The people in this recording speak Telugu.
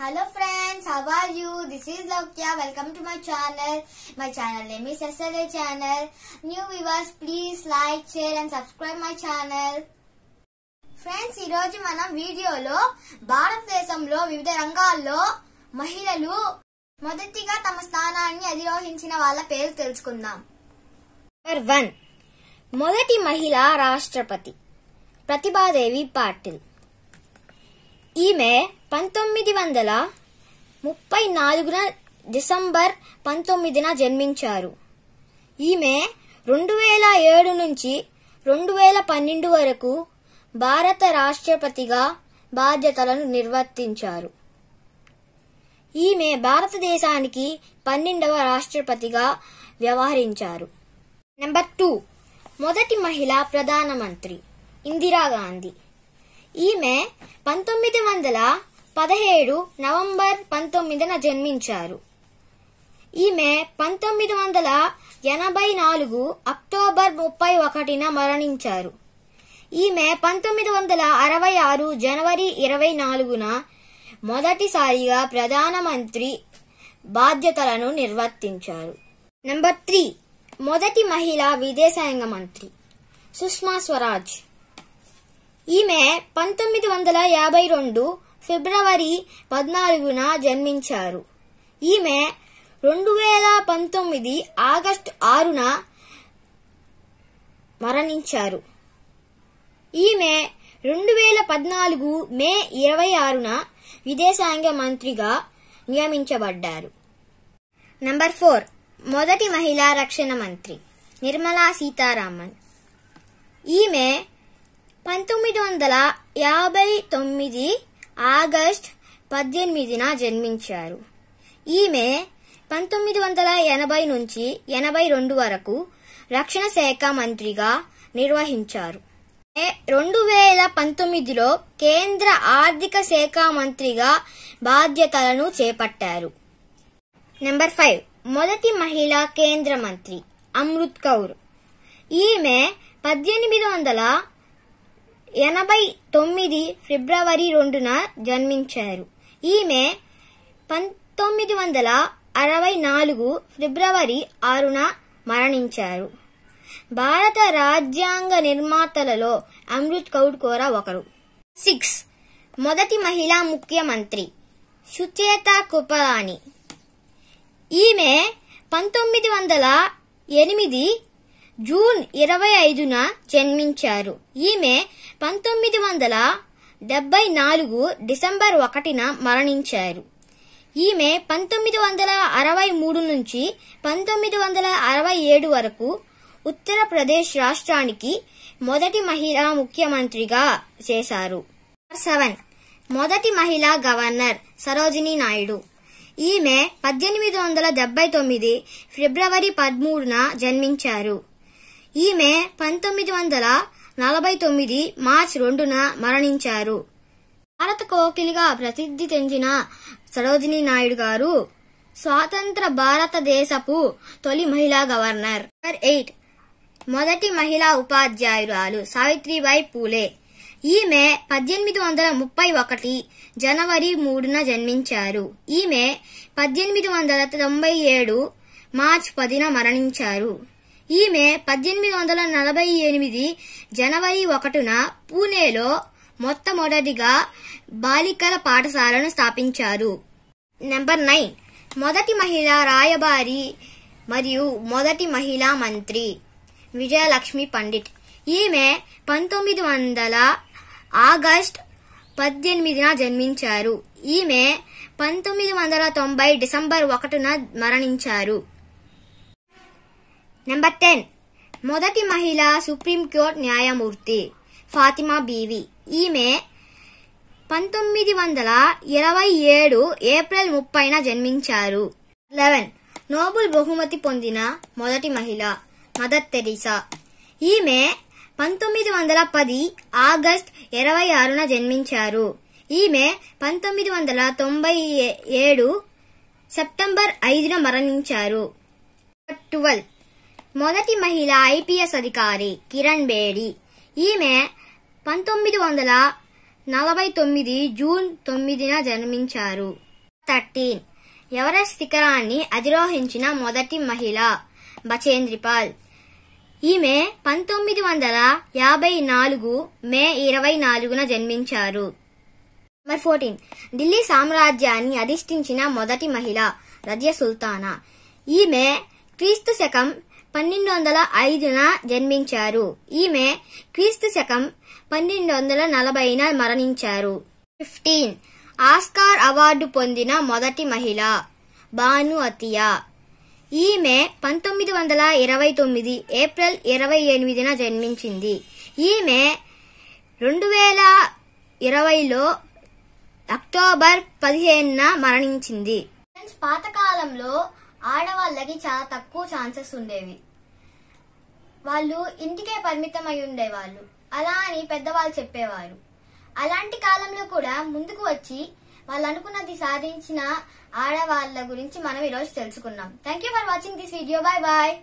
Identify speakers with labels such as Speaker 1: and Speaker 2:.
Speaker 1: Hello friends, how are you? This is Lokya. Welcome to my channel. My channel name is SLA channel. New viewers, please like, share and subscribe my channel. Friends ఈరోజు మనం వీడియోలో భారతదేశంలో వివిధ రంగాల్లో మహిళలు మొదటిగా తమ స్థానాన్ని అధిరోహించిన వాళ్ళ పేరు తెలుసుకుందాం నెంబర్ వన్ మొదటి మహిళ రాష్ట్రపతి ప్రతిభాదేవి పాటిల్ ఈమె పంతొమ్మిది వందల ముప్పై నాలుగున డిసెంబర్ పంతొమ్మిదిన జన్మించారు ఈమె రెండు వేల ఏడు నుంచి రెండు వేల పన్నెండు వరకు భారత రాష్ట్రపతిగా బాధ్యతలను నిర్వర్తించారు ఈమె భారతదేశానికి పన్నెండవ రాష్ట్రపతిగా వ్యవహరించారు నెంబర్ టూ మొదటి మహిళా ప్రధానమంత్రి ఇందిరాగాంధీ ఈమె పంతొమ్మిది వందల పదహేడు నవంబర్ పంతొమ్మిదిన జన్మించారు ఈమె పంతొమ్మిది వందల ఎనభై నాలుగు అక్టోబర్ ముప్పై ఒకటిన మరణించారు ఈమె పంతొమ్మిది వందల అరవై ఆరు జనవరి ఇరవై నాలుగున మొదటిసారిగా ప్రధానమంత్రి బాధ్యతలను నిర్వర్తించారు నెంబర్ త్రీ మొదటి మహిళ విదేశాంగ మంత్రి సుష్మా స్వరాజ్ ఈమె పంతొమ్మిది వందల యాభై రెండు ఫిబ్రవరి పద్నాలుగున జన్మించారు ఈమె రెండు వేల పంతొమ్మిది ఆగస్టు ఆరున మరణించారు ఈమె రెండు వేల పద్నాలుగు మే ఇరవై ఆరున విదేశాంగ మంత్రిగా నియమించబడ్డారు నంబర్ ఫోర్ మొదటి మహిళా రక్షణ మంత్రి నిర్మలా సీతారామన్ ఈమె పంతొమ్మిది వందల యాభై తొమ్మిది ఆగస్ట్ పద్దెనిమిదిన జన్మించారు ఈమె పంతొమ్మిది వందల ఎనభై నుంచి ఎనభై రెండు వరకు రక్షణ శాఖ మంత్రిగా నిర్వహించారు రెండు వేల పంతొమ్మిదిలో కేంద్ర ఆర్థిక శాఖ మంత్రిగా బాధ్యతలను చేపట్టారు నెంబర్ ఫైవ్ మొదటి మహిళా కేంద్ర మంత్రి అమృత్ కౌర్ ఈమె పద్దెనిమిది వందల ఎనభై తొమ్మిది ఫిబ్రవరి రెండున జన్మించారు ఈమె పంతొమ్మిది వందల అరవై నాలుగు ఫిబ్రవరి ఆరున మరణించారు భారత రాజ్యాంగ నిర్మాతలలో అమృత్ కౌడ్ కోరా ఒకరు సిక్స్ మొదటి మహిళా ముఖ్యమంత్రి సుచేత కుపలాని ఈమె పంతొమ్మిది వందల ఎనిమిది జూన్ ఇరవై ఐదున జన్మించారు ఈమె పంతొమ్మిది వందల డెబ్బై నాలుగు డిసెంబర్ ఒకటిన మరణించారు ఈమె పంతొమ్మిది వందల అరవై మూడు నుంచి పంతొమ్మిది వందల అరవై ఏడు వరకు ఉత్తరప్రదేశ్ రాష్ట్రానికి మొదటి మహిళా ముఖ్యమంత్రిగా చేశారు సెవెన్ మొదటి మహిళా గవర్నర్ సరోజిని నాయుడు ఈమె పద్దెనిమిది వందల డెబ్బై తొమ్మిది ఫిబ్రవరి పదమూడున జన్మించారు ఈమె పంతొమ్మిది వందల నలభై తొమ్మిది మార్చ్ రెండున మరణించారు భారత కోకిలిగా ప్రసిద్ధి చెందిన సరోజిని నాయుడు గారు స్వాతంత్ర భారతదేశపు తొలి మహిళా గవర్నర్ ఎయిట్ మొదటి మహిళా ఉపాధ్యాయురాలు సావిత్రిబాయి పూలే ఈమె పద్దెనిమిది వందల ముప్పై ఒకటి జనవరి మూడున జన్మించారు ఈమె పద్దెనిమిది వందల తొంభై ఏడు మార్చ్ పదిన మరణించారు ఈమె పద్దెనిమిది వందల నలభై ఎనిమిది జనవరి ఒకటిన పూణేలో మొట్టమొదటిగా బాలికల పాఠశాలను స్థాపించారు నెంబర్ నైన్ మొదటి మహిళా రాయబారి మరియు మొదటి మహిళా మంత్రి విజయలక్ష్మి పండిట్ ఈమె పంతొమ్మిది వందల ఆగస్ట్ పద్దెనిమిదిన జన్మించారు ఈమె పంతొమ్మిది వందల తొంభై డిసెంబర్ ఒకటిన మరణించారు నెంబర్ టెన్ మొదటి మహిళ సుప్రీంకోర్టు న్యాయమూర్తి ఫాతిమా బీవి ఈమె పంతొమ్మిది వందల ఇరవై ఏడు ఏప్రిల్ ముప్పైన జన్మించారు లెవెన్ నోబుల్ బహుమతి పొందిన మొదటి మహిళ మదర్ తెరీసా ఈమె పంతొమ్మిది వందల పది ఆగస్ట్ ఇరవై ఆరున జన్మించారు ఈమె పంతొమ్మిది వందల తొంభై ఏడు సెప్టెంబర్ ఐదున మరణించారు ట్వెల్వ్ మొదటి మహిళ ఐపీఎస్ అధికారి కిరణ్ బేడి ఈమె పంతొమ్మిది వందల నలభై తొమ్మిది జూన్ తొమ్మిదిన జన్మించారు థర్టీన్ ఎవరెస్ట్ శిఖరాన్ని అధిరోహించిన మొదటి మహిళ బచేంద్రిపాల్ ఈమె పంతొమ్మిది వందల యాభై నాలుగు మే ఇరవై నాలుగున జన్మించారు నెంబర్ ఫోర్టీన్ ఢిల్లీ సామ్రాజ్యాన్ని అధిష్ఠించిన మొదటి మహిళ రజ్య సుల్తానా ఈమె క్రీస్తు శకం పన్నెండు వందల ఐదున జన్మించారు ఈమె క్రీస్తు శకం పన్నెండు వందల నలభైన మరణించారు ఫిఫ్టీన్ ఆస్కార్ అవార్డు పొందిన మొదటి మహిళ బాను అతియా ఈమె పంతొమ్మిది వందల ఇరవై తొమ్మిది ఏప్రిల్ ఇరవై ఎనిమిదిన జన్మించింది ఈమె రెండు వేల ఇరవైలో అక్టోబర్ పదిహేనున మరణించింది పాతకాలంలో ఆడవాళ్ళకి చాలా తక్కువ ఛాన్సెస్ ఉండేవి వాళ్ళు ఇంటికే పరిమితం అయి ఉండేవాళ్ళు అలా అని పెద్దవాళ్ళు చెప్పేవారు అలాంటి కాలంలో కూడా ముందుకు వచ్చి వాళ్ళు అనుకున్నది సాధించిన ఆడవాళ్ళ గురించి మనం ఈరోజు తెలుసుకున్నాం thank you for watching this video bye bye